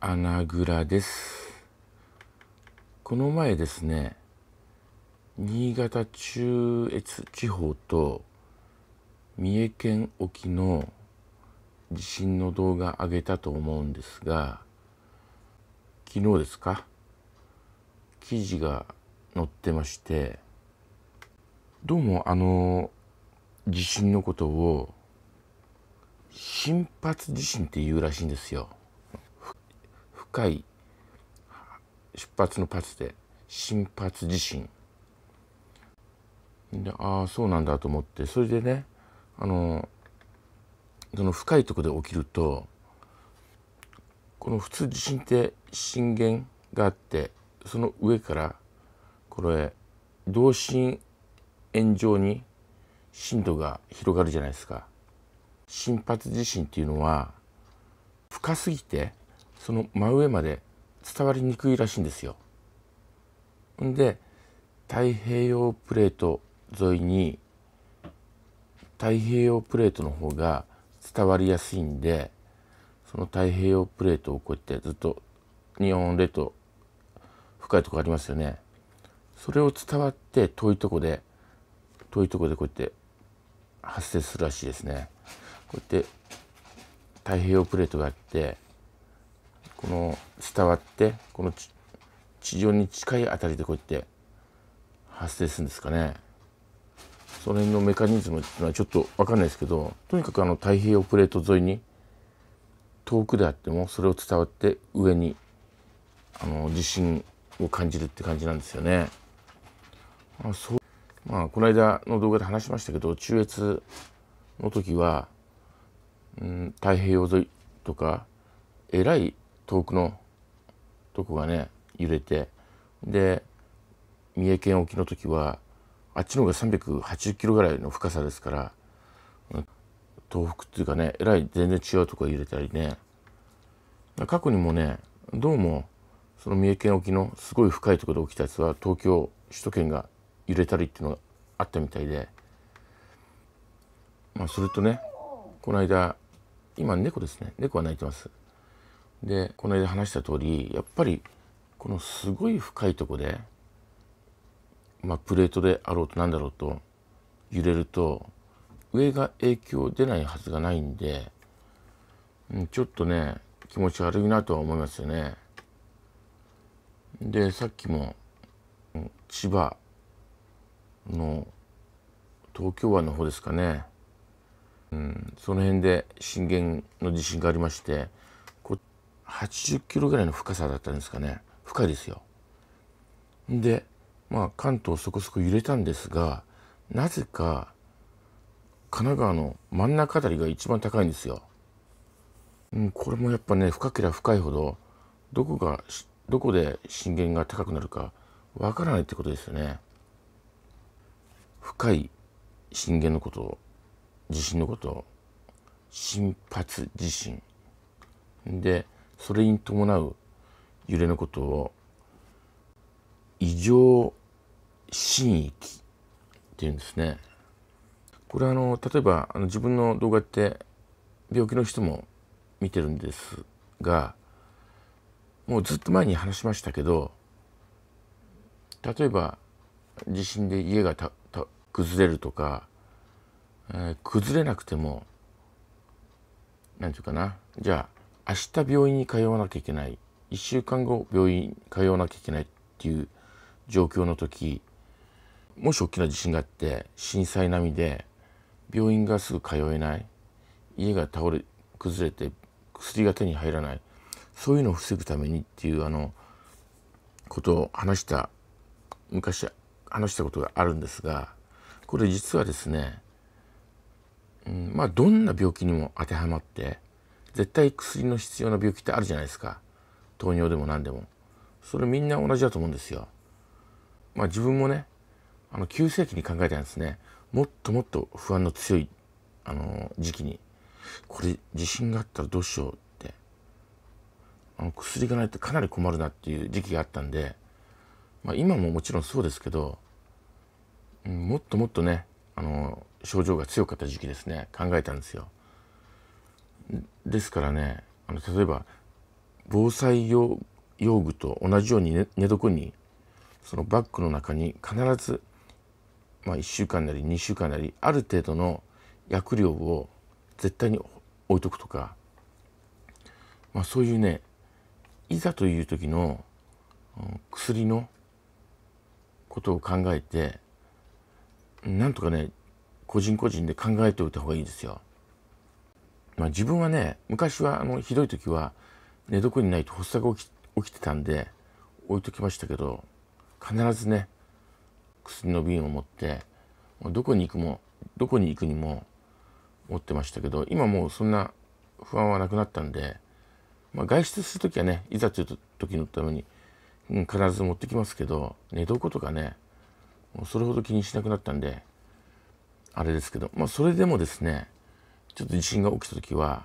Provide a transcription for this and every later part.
アナグラですこの前ですね新潟中越地方と三重県沖の地震の動画上げたと思うんですが昨日ですか記事が載ってましてどうもあの地震のことを「心発地震」っていうらしいんですよ。深い出発のパスで新発地震でああそうなんだと思ってそれでねあのその深いとこで起きるとこの普通地震って震源があってその上からこれ同心円状に震度が広がるじゃないですか。深発地震っていうのは深すぎてその真上まで伝わりにくいらしいんですよ。んで太平洋プレート沿いに太平洋プレートの方が伝わりやすいんでその太平洋プレートをこうやってずっと日本列島深いとこありますよね。それを伝わって遠いとこで遠いとこでこうやって発生するらしいですね。こうやって太平洋プレートがあってこの伝わってこの地上に近いあたりでこうやって発生するんですかねその辺のメカニズムっていうのはちょっと分かんないですけどとにかくあの太平洋プレート沿いに遠くであってもそれを伝わって上にあの地震を感じるって感じなんですよね。まあそうまあ、この間の動画で話しましたけど中越の時は、うん、太平洋沿いとかえらい遠くのとこがね揺れてで三重県沖の時はあっちの方が380キロぐらいの深さですから東北っていうかねえらい全然違うとこが揺れたりね過去にもねどうもその三重県沖のすごい深いところで起きたやつは東京首都圏が揺れたりっていうのがあったみたいで、まあ、それとねこの間今猫ですね猫が鳴いてますでこの間話した通りやっぱりこのすごい深いとこで、まあ、プレートであろうと何だろうと揺れると上が影響出ないはずがないんで、うん、ちょっとね気持ち悪いなとは思いますよね。でさっきも千葉の東京湾の方ですかね、うん、その辺で震源の地震がありまして80キロぐらいの深さだったんですかね深いですよ。でまあ関東そこそこ揺れたんですがなぜか神奈川の真ん中あたりが一番高いんですよ。うん、これもやっぱね深ければ深いほどどこがどこで震源が高くなるかわからないってことですよね。深い震源のこと地震のこと新発地震でそれに伴う揺れのことを異常震域っていうんですね。これはあの例えばあの自分の動画って病気の人も見てるんですがもうずっと前に話しましたけど例えば地震で家がたた崩れるとか、えー、崩れなくても何て言うかなじゃあ明日病院に通わなきゃいけない、1週間後病院に通わなきゃいけないっていう状況の時、もし大きな地震があって震災並みで病院がすぐ通えない、家が倒れ、崩れて薬が手に入らない、そういうのを防ぐためにっていうあの、ことを話した、昔話したことがあるんですが、これ実はですね、うん、まあどんな病気にも当てはまって絶対薬の必要な病気ってあるじゃないですか糖尿でも何でもそれみんな同じだと思うんですよまあ自分もねあの急性期に考えたんですねもっともっと不安の強いあの時期にこれ地震があったらどうしようってあの薬がないとかなり困るなっていう時期があったんで、まあ、今ももちろんそうですけど、うん、もっともっとねあの症状が強かった時期ですね考えたんですよ。ですからねあの例えば防災用用具と同じように、寝床にそのバッグの中に必ず、まあ、1週間なり2週間なりある程度の薬量を絶対に置いとくとか、まあ、そういうねいざという時の薬のことを考えてなんとかね個人個人で考えておいた方がいいですよ。まあ、自分はね昔はあのひどい時は寝床にないと発作が起き起きてたんで置いときましたけど必ずね薬の瓶を持ってどこに行くもどこに行くにも持ってましたけど今もうそんな不安はなくなったんで、まあ、外出する時はねいざという時のために、うん、必ず持ってきますけど寝床とかねもうそれほど気にしなくなったんであれですけど、まあ、それでもですねちょっと地震が起きた時は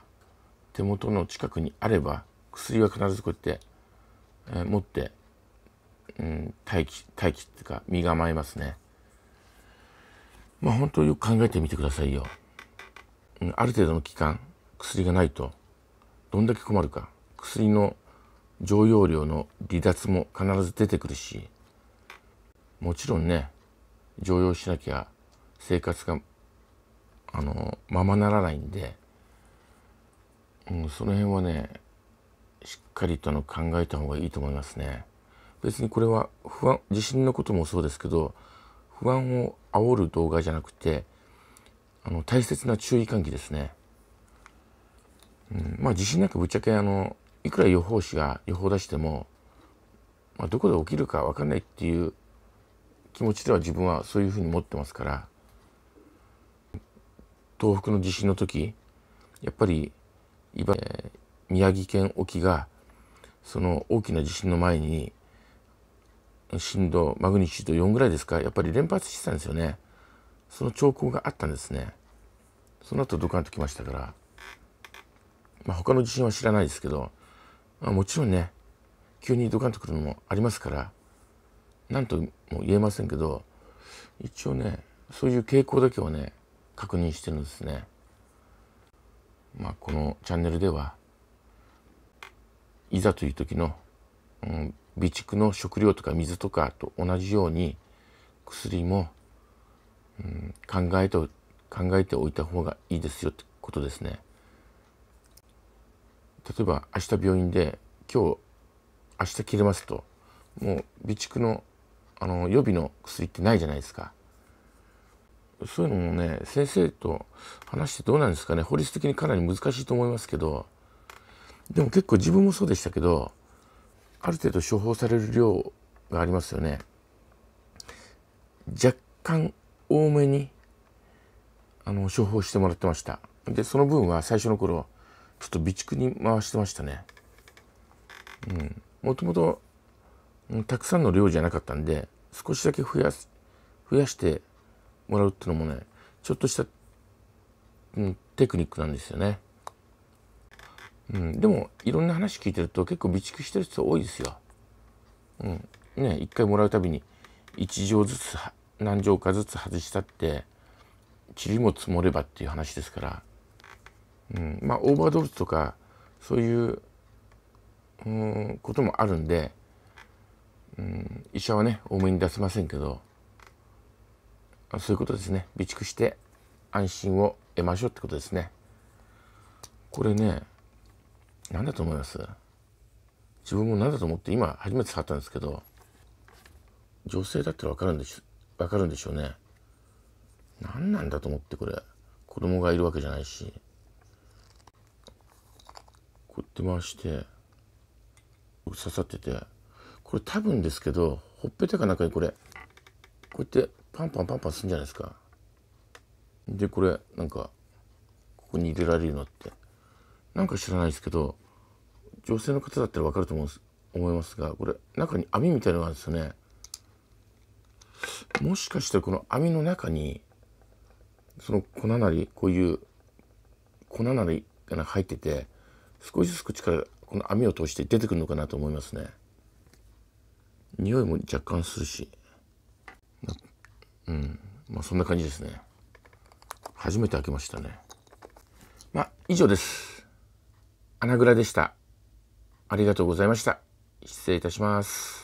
手元の近くにあれば薬は必ずこうやって、えー、持って、うん、待機待機っていうか身構えますね。まあ本当よく考えてみてくださいよ。うん、ある程度の期間薬がないとどんだけ困るか薬の常用量の離脱も必ず出てくるしもちろんね常用しなきゃ生活があのままならないんで、うん、その辺はねしっかりとの考えた方がいいと思いますね。別にこれは不安地震のこともそうですけど不安を煽る動画じゃなくてあの大切な注意喚起ですね。うん、まあ地震なんかぶっちゃけあのいくら予報士が予報出しても、まあ、どこで起きるか分かんないっていう気持ちでは自分はそういうふうに持ってますから。東北の地震の時やっぱり宮城県沖がその大きな地震の前に震度マグニチュード4ぐらいですかやっぱり連発してたんですよねその兆候があったんですねその後ドカンときましたから、まあ、他の地震は知らないですけど、まあ、もちろんね急にドカンとくるのもありますから何とも言えませんけど一応ねそういう傾向だけはね確認してるんですね。まあ、このチャンネルではいざという時の、うん、備蓄の食料とか水とかと同じように薬も、うん、考えて考えておいた方がいいですよってことですね。例えば明日病院で今日明日切れますともう備蓄のあの予備の薬ってないじゃないですか。そういうのもね先生と話してどうなんですかね法律的にかなり難しいと思いますけどでも結構自分もそうでしたけどある程度処方される量がありますよね若干多めにあの処方してもらってましたでその分は最初の頃ちょっと備蓄に回してましたねうんもともとたくさんの量じゃなかったんで少しだけ増やす増やしてもらうっていうのもね、ちょっとした、うん、テクニックなんですよね。うん、でも、いろんな話聞いてると結構備蓄してる人多いですよ。うん。ね、一回もらうたびに、1錠ずつ、何錠かずつ外したって、塵も積もればっていう話ですから、うん、まあ、オーバードーズとか、そういう、うん、こともあるんで、うん、医者はね、多めに出せませんけど、そういうことですね。備蓄して安心を得ましょうってことですね。これね、何だと思います自分も何だと思って今初めて触ったんですけど、女性だったらわかるんでしょ、わかるんでしょうね。何なんだと思ってこれ。子供がいるわけじゃないし。こうやって回して、刺さってて、これ多分ですけど、ほっぺたかなんかにこれ、こうやってパンパンパンパンするんじゃないですかでこれなんかここに入れられるのってなんか知らないですけど女性の方だったらわかると思う思いますがこれ中に網みたいのがあるんですよねもしかしてこの網の中にその粉なりこういう粉なりが入ってて少しずつ口からこの網を通して出てくるのかなと思いますね匂いも若干するしうんまあそんな感じですね初めて開けましたねまあ以上です穴蔵でしたありがとうございました失礼いたします